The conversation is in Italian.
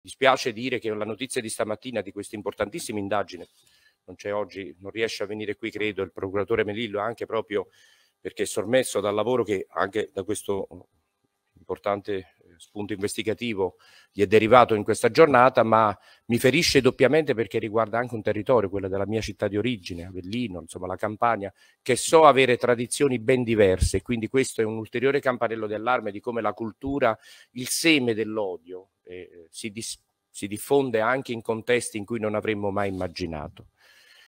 dispiace dire che la notizia di stamattina di questa importantissima indagine non c'è oggi, non riesce a venire qui, credo, il procuratore Melillo, anche proprio perché è sormesso dal lavoro che anche da questo uh, importante eh, spunto investigativo gli è derivato in questa giornata, ma mi ferisce doppiamente perché riguarda anche un territorio, quello della mia città di origine, Avellino, insomma la Campania, che so avere tradizioni ben diverse, quindi questo è un ulteriore campanello d'allarme di come la cultura, il seme dell'odio, eh, si, dis- si diffonde anche in contesti in cui non avremmo mai immaginato.